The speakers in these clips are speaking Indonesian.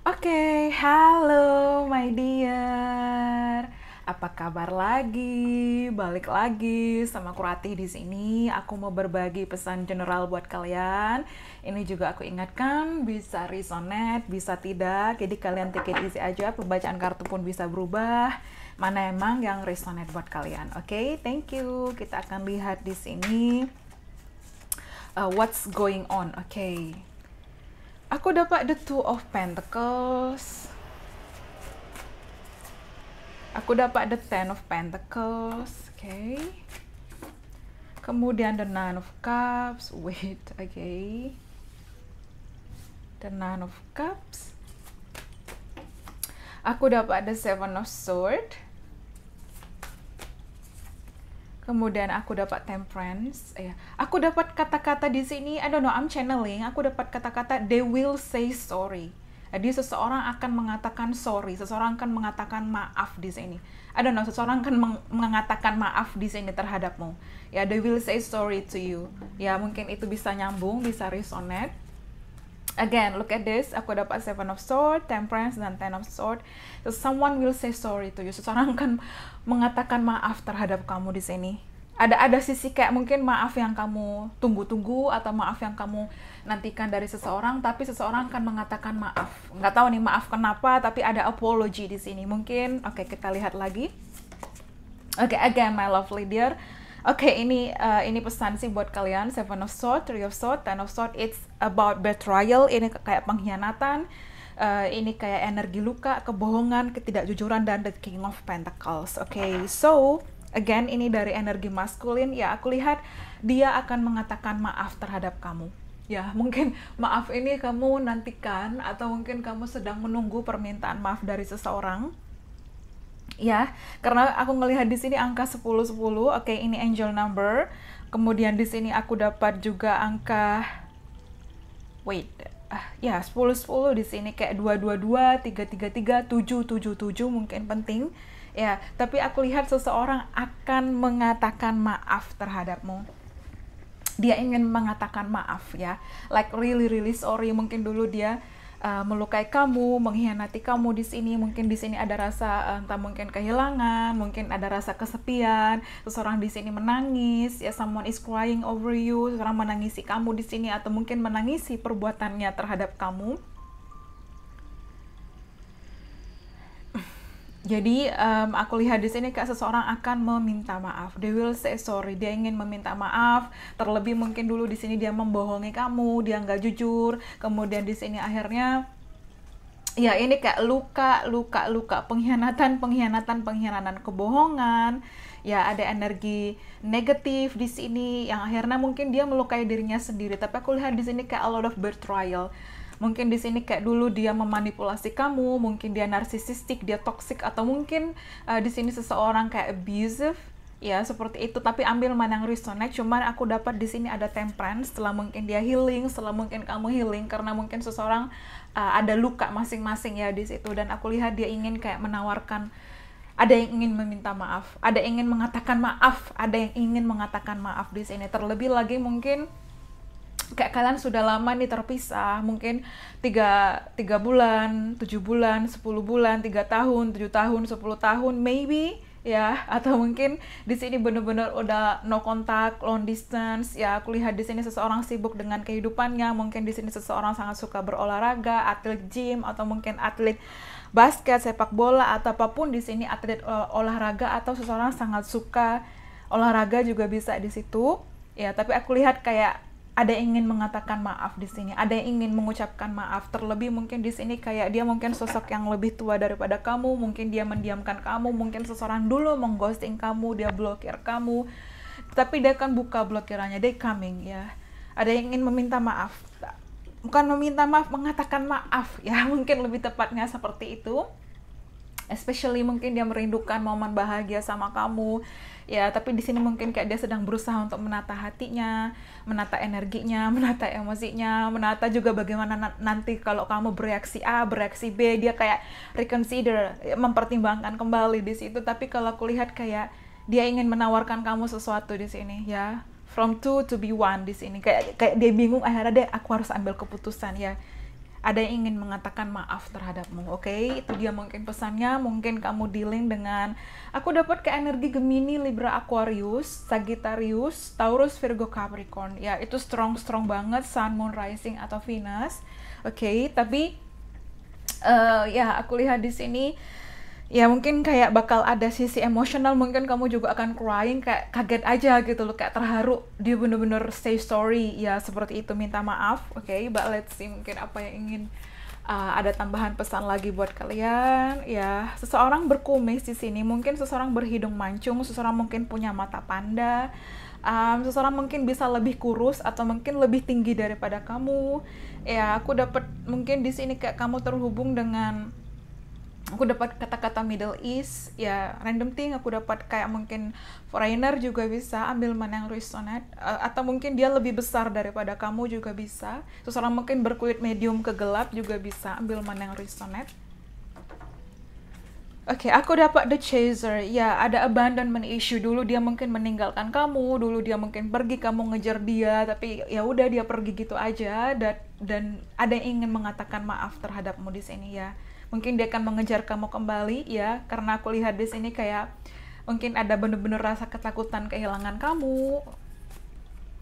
Oke, okay, halo my dear. Apa kabar lagi? Balik lagi sama Kurati di sini. Aku mau berbagi pesan general buat kalian. Ini juga aku ingatkan bisa resonate, bisa tidak. Jadi kalian take it aja, pembacaan kartu pun bisa berubah. Mana emang yang resonate buat kalian. Oke, okay, thank you. Kita akan lihat di sini uh, what's going on. Oke. Okay aku dapat the two of pentacles aku dapat the ten of pentacles oke okay. kemudian the nine of cups wait oke okay. the nine of cups aku dapat the seven of Swords kemudian aku dapat temperance ya aku dapat kata-kata di sini I don't know I'm channeling aku dapat kata-kata they will say sorry jadi seseorang akan mengatakan sorry seseorang akan mengatakan maaf di sini I don't know seseorang akan meng mengatakan maaf di sini terhadapmu ya they will say sorry to you ya mungkin itu bisa nyambung bisa resonate Again, look at this. Aku dapat Seven of Swords, Temperance, dan Ten of Swords. So, someone will say sorry to you. Seseorang akan mengatakan maaf terhadap kamu di sini. Ada ada sisi kayak mungkin maaf yang kamu tunggu-tunggu atau maaf yang kamu nantikan dari seseorang, tapi seseorang akan mengatakan maaf. Nggak tahu nih maaf kenapa, tapi ada apology di sini. Mungkin, oke okay, kita lihat lagi. Oke, okay, again my lovely dear Oke, okay, ini uh, ini pesan sih buat kalian Seven of Swords, Three of Swords, Ten of Swords. It's about betrayal. Ini kayak pengkhianatan. Uh, ini kayak energi luka, kebohongan, ketidakjujuran dan The King of Pentacles. Oke, okay, so again ini dari energi maskulin. Ya, aku lihat dia akan mengatakan maaf terhadap kamu ya mungkin maaf ini kamu nantikan atau mungkin kamu sedang menunggu permintaan maaf dari seseorang ya karena aku ngelihat di sini angka 10 10 oke okay, ini angel number kemudian di sini aku dapat juga angka wait ah, ya 10 10 di sini kayak 222 333 777 mungkin penting ya tapi aku lihat seseorang akan mengatakan maaf terhadapmu dia ingin mengatakan maaf ya like really really sorry mungkin dulu dia uh, melukai kamu, mengkhianati kamu di sini, mungkin di sini ada rasa eh, entah mungkin kehilangan, mungkin ada rasa kesepian, seseorang di sini menangis, ya someone is crying over you, seseorang menangisi kamu di sini atau mungkin menangisi perbuatannya terhadap kamu. Jadi um, aku lihat di sini kak seseorang akan meminta maaf. They will say sorry. Dia ingin meminta maaf. Terlebih mungkin dulu di sini dia membohongi kamu, dia nggak jujur. Kemudian di sini akhirnya ya ini kayak luka, luka, luka, pengkhianatan, pengkhianatan, pengkhianatan, kebohongan. Ya ada energi negatif di sini yang akhirnya mungkin dia melukai dirinya sendiri. Tapi aku lihat di sini kayak a lot of betrayal mungkin di sini kayak dulu dia memanipulasi kamu mungkin dia narsisistik dia toksik atau mungkin uh, di sini seseorang kayak abusive ya seperti itu tapi ambil mana yang resonate cuman aku dapat di sini ada temperance setelah mungkin dia healing setelah mungkin kamu healing karena mungkin seseorang uh, ada luka masing-masing ya di situ dan aku lihat dia ingin kayak menawarkan ada yang ingin meminta maaf ada yang ingin mengatakan maaf ada yang ingin mengatakan maaf di sini terlebih lagi mungkin kayak kalian sudah lama nih terpisah mungkin tiga tiga bulan tujuh bulan sepuluh bulan tiga tahun tujuh tahun sepuluh tahun maybe ya atau mungkin di sini bener-bener udah no kontak long distance ya aku lihat di sini seseorang sibuk dengan kehidupannya mungkin di sini seseorang sangat suka berolahraga atlet gym atau mungkin atlet basket sepak bola atau apapun di sini atlet eh, olahraga atau seseorang sangat suka olahraga juga bisa di situ ya tapi aku lihat kayak ada yang ingin mengatakan maaf di sini, ada yang ingin mengucapkan maaf. Terlebih mungkin di sini kayak dia mungkin sosok yang lebih tua daripada kamu, mungkin dia mendiamkan kamu, mungkin seseorang dulu mengghosting kamu, dia blokir kamu. Tapi dia kan buka blokirannya, dia coming ya. Ada yang ingin meminta maaf. Bukan meminta maaf, mengatakan maaf ya, mungkin lebih tepatnya seperti itu especially mungkin dia merindukan momen bahagia sama kamu ya tapi di sini mungkin kayak dia sedang berusaha untuk menata hatinya menata energinya menata emosinya menata juga bagaimana nanti kalau kamu bereaksi A bereaksi B dia kayak reconsider mempertimbangkan kembali di situ tapi kalau aku lihat kayak dia ingin menawarkan kamu sesuatu di sini ya from two to be one di sini kayak kayak dia bingung akhirnya deh aku harus ambil keputusan ya ada yang ingin mengatakan maaf terhadapmu. Oke, okay? itu dia mungkin pesannya. Mungkin kamu dealing dengan aku dapat ke energi Gemini, Libra, Aquarius, Sagittarius, Taurus, Virgo, Capricorn. Ya, itu strong-strong banget Sun, Moon, Rising atau Venus. Oke, okay? tapi uh, ya aku lihat di sini ya mungkin kayak bakal ada sisi emosional mungkin kamu juga akan crying kayak kaget aja gitu loh kayak terharu dia bener-bener say sorry ya seperti itu minta maaf oke okay, but let's see mungkin apa yang ingin uh, ada tambahan pesan lagi buat kalian ya seseorang berkumis di sini mungkin seseorang berhidung mancung seseorang mungkin punya mata panda um, seseorang mungkin bisa lebih kurus atau mungkin lebih tinggi daripada kamu ya aku dapat mungkin di sini kayak kamu terhubung dengan aku dapat kata-kata Middle East ya random thing aku dapat kayak mungkin foreigner juga bisa ambil mana yang resonate uh, atau mungkin dia lebih besar daripada kamu juga bisa terus mungkin berkulit medium ke gelap juga bisa ambil mana yang resonate Oke, okay, aku dapat the chaser. Ya, ada abandonment issue dulu dia mungkin meninggalkan kamu, dulu dia mungkin pergi kamu ngejar dia, tapi ya udah dia pergi gitu aja dan dan ada yang ingin mengatakan maaf terhadapmu di sini ya mungkin dia akan mengejar kamu kembali ya karena aku lihat di sini kayak mungkin ada bener-bener rasa ketakutan kehilangan kamu oke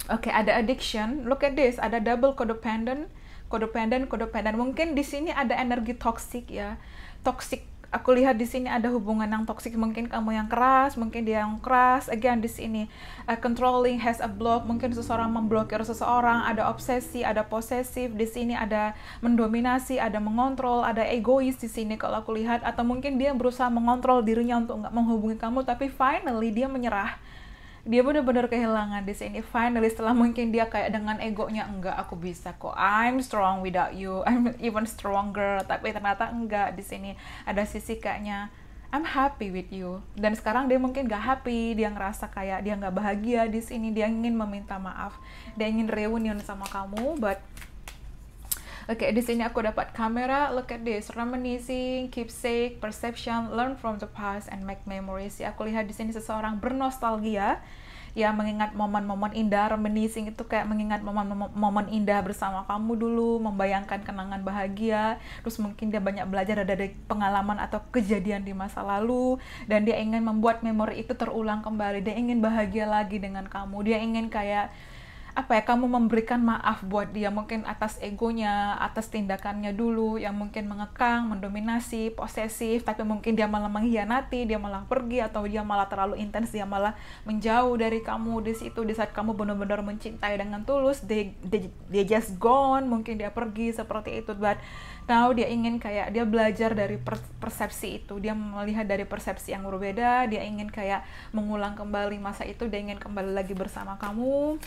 okay, ada addiction look at this ada double codependent codependent codependent mungkin di sini ada energi toxic ya toxic aku lihat di sini ada hubungan yang toksik mungkin kamu yang keras mungkin dia yang keras again di sini uh, controlling has a block mungkin seseorang memblokir seseorang ada obsesi ada posesif di sini ada mendominasi ada mengontrol ada egois di sini kalau aku lihat atau mungkin dia berusaha mengontrol dirinya untuk nggak menghubungi kamu tapi finally dia menyerah dia benar-benar kehilangan di sini finally setelah mungkin dia kayak dengan egonya enggak aku bisa kok I'm strong without you I'm even stronger tapi ternyata enggak di sini ada sisi kayaknya I'm happy with you dan sekarang dia mungkin gak happy dia ngerasa kayak dia nggak bahagia di sini dia ingin meminta maaf dia ingin reunion sama kamu but Oke, okay, di sini aku dapat kamera. Look at this, reminiscing, keepsake, perception, learn from the past and make memories. Ya, aku lihat di sini seseorang bernostalgia ya mengingat momen-momen indah reminiscing itu kayak mengingat momen-momen indah bersama kamu dulu membayangkan kenangan bahagia terus mungkin dia banyak belajar dari pengalaman atau kejadian di masa lalu dan dia ingin membuat memori itu terulang kembali dia ingin bahagia lagi dengan kamu dia ingin kayak apa ya kamu memberikan maaf buat dia mungkin atas egonya, atas tindakannya dulu yang mungkin mengekang, mendominasi, posesif, tapi mungkin dia malah mengkhianati, dia malah pergi atau dia malah terlalu intens, dia malah menjauh dari kamu di situ di saat kamu benar-benar mencintai dengan tulus, dia, dia, dia just gone, mungkin dia pergi seperti itu, buat now dia ingin kayak dia belajar dari persepsi itu, dia melihat dari persepsi yang berbeda, dia ingin kayak mengulang kembali masa itu, dia ingin kembali lagi bersama kamu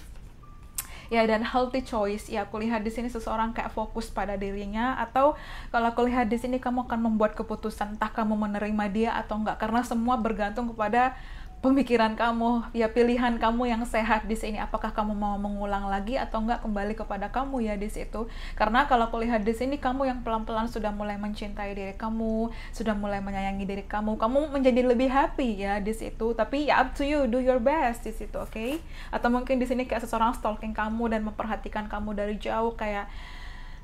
ya dan healthy choice ya aku lihat di sini seseorang kayak fokus pada dirinya atau kalau aku lihat di sini kamu akan membuat keputusan entah kamu menerima dia atau enggak karena semua bergantung kepada pemikiran kamu, ya pilihan kamu yang sehat di sini. Apakah kamu mau mengulang lagi atau enggak kembali kepada kamu ya di situ. Karena kalau kulihat di sini kamu yang pelan-pelan sudah mulai mencintai diri kamu, sudah mulai menyayangi diri kamu. Kamu menjadi lebih happy ya di situ. Tapi ya up to you, do your best di situ, oke? Okay? Atau mungkin di sini kayak seseorang stalking kamu dan memperhatikan kamu dari jauh kayak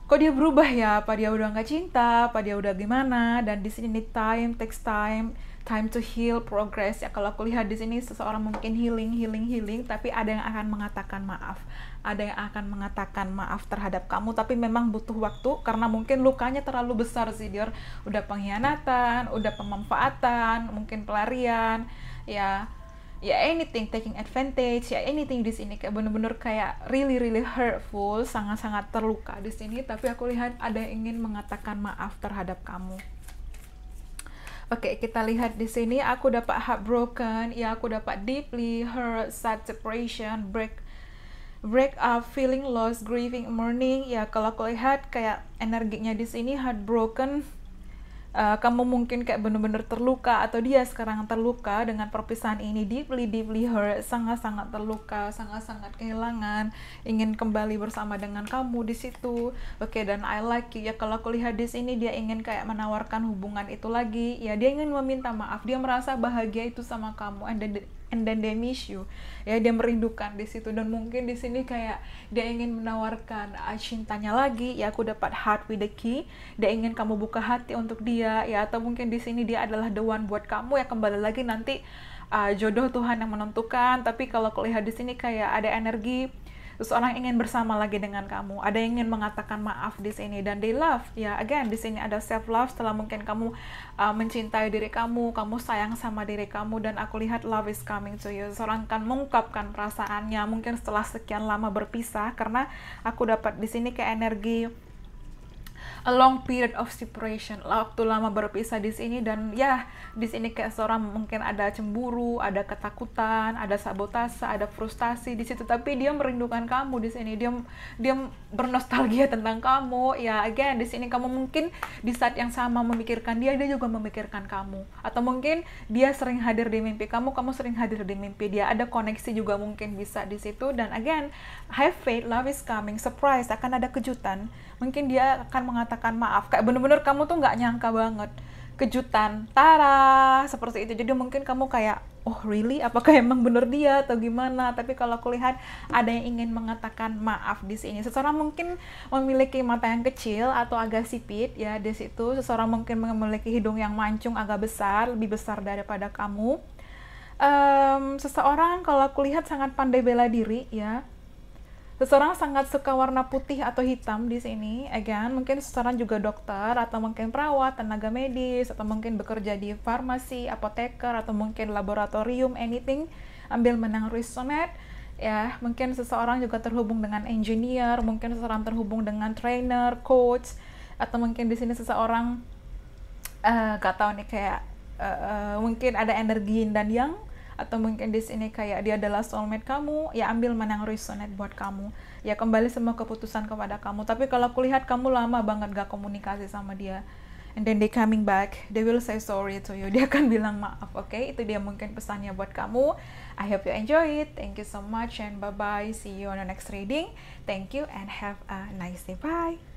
kok dia berubah ya apa dia udah nggak cinta apa dia udah gimana dan di sini need time takes time time to heal, progress. Ya kalau aku lihat di sini seseorang mungkin healing, healing, healing, tapi ada yang akan mengatakan maaf. Ada yang akan mengatakan maaf terhadap kamu, tapi memang butuh waktu karena mungkin lukanya terlalu besar sih, Dior. Udah pengkhianatan, udah pemanfaatan, mungkin pelarian, ya ya anything taking advantage ya anything di sini kayak bener-bener kayak really really hurtful sangat-sangat terluka di sini tapi aku lihat ada yang ingin mengatakan maaf terhadap kamu Oke, okay, kita lihat di sini aku dapat heartbroken, ya aku dapat deeply hurt, sad separation, break break up, feeling lost, grieving, mourning. Ya kalau aku lihat kayak energinya di sini heartbroken uh, kamu mungkin kayak bener-bener terluka atau dia sekarang terluka dengan perpisahan ini deeply deeply hurt sangat-sangat terluka sangat-sangat kehilangan ingin kembali bersama dengan kamu di situ oke okay, dan I like you ya kalau aku lihat di sini dia ingin kayak menawarkan hubungan itu lagi ya dia ingin meminta maaf dia merasa bahagia itu sama kamu and then and then they miss you ya dia merindukan di situ dan mungkin di sini kayak dia ingin menawarkan ah, cintanya lagi ya aku dapat heart with the key dia ingin kamu buka hati untuk dia ya atau mungkin di sini dia adalah the one buat kamu ya kembali lagi nanti uh, jodoh Tuhan yang menentukan tapi kalau kulihat di sini kayak ada energi Terus orang ingin bersama lagi dengan kamu ada yang ingin mengatakan maaf di sini dan they love ya again di sini ada self love setelah mungkin kamu uh, mencintai diri kamu kamu sayang sama diri kamu dan aku lihat love is coming to you seorang akan mengungkapkan perasaannya mungkin setelah sekian lama berpisah karena aku dapat di sini kayak energi a long period of separation waktu lama berpisah di sini dan ya di sini kayak seorang mungkin ada cemburu ada ketakutan ada sabotase ada frustasi di situ tapi dia merindukan kamu di sini dia dia bernostalgia tentang kamu ya again di sini kamu mungkin di saat yang sama memikirkan dia dia juga memikirkan kamu atau mungkin dia sering hadir di mimpi kamu kamu sering hadir di mimpi dia ada koneksi juga mungkin bisa di situ dan again have faith love is coming surprise akan ada kejutan mungkin dia akan mengatakan akan maaf kayak bener-bener kamu tuh nggak nyangka banget kejutan Tara seperti itu jadi mungkin kamu kayak oh really apakah emang bener dia atau gimana tapi kalau aku lihat ada yang ingin mengatakan maaf di sini seseorang mungkin memiliki mata yang kecil atau agak sipit ya di situ seseorang mungkin memiliki hidung yang mancung agak besar lebih besar daripada kamu um, seseorang kalau aku lihat sangat pandai bela diri ya Seseorang sangat suka warna putih atau hitam di sini. Again, mungkin seseorang juga dokter atau mungkin perawat, tenaga medis atau mungkin bekerja di farmasi, apoteker atau mungkin laboratorium anything ambil menang risonet. ya. Mungkin seseorang juga terhubung dengan engineer, mungkin seseorang terhubung dengan trainer, coach atau mungkin di sini seseorang uh, eh, gak tahu nih kayak uh, uh, mungkin ada energi dan yang atau mungkin di sini kayak dia adalah soulmate kamu ya ambil mana yang resonate buat kamu ya kembali semua keputusan kepada kamu tapi kalau kulihat kamu lama banget gak komunikasi sama dia and then they coming back they will say sorry to you dia akan bilang maaf oke okay? itu dia mungkin pesannya buat kamu I hope you enjoy it thank you so much and bye bye see you on the next reading thank you and have a nice day bye